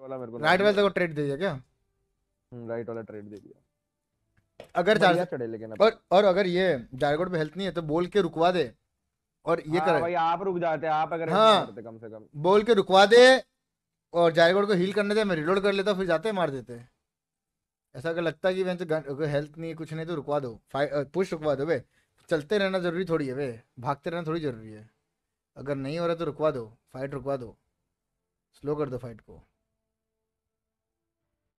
वाला मेरे को राइट वाले को ट्रेड दे दिया क्या राइट हम्म, वाला ट्रेड दे दिया अगर चढ़े लेकिन और और अगर ये जारकोट पे हेल्थ नहीं है तो बोल के रुकवा दे और ये हाँ, भाई आप रुक जाते हैं आप अगर हाँ, कम से कम बोल के रुकवा दे और जायगोड को हील करने दे मैं रिलोड कर लेता फिर जाते हैं मार देते ऐसा अगर लगता है कि वैसे तो हेल्थ नहीं कुछ नहीं तो रुकवा दो पुश रुकवा दो बे चलते रहना जरूरी थोड़ी है बे भागते रहना थोड़ी जरूरी है अगर नहीं हो रहा तो रुकवा दो फाइट रुकवा दो स्लो कर दो फाइट को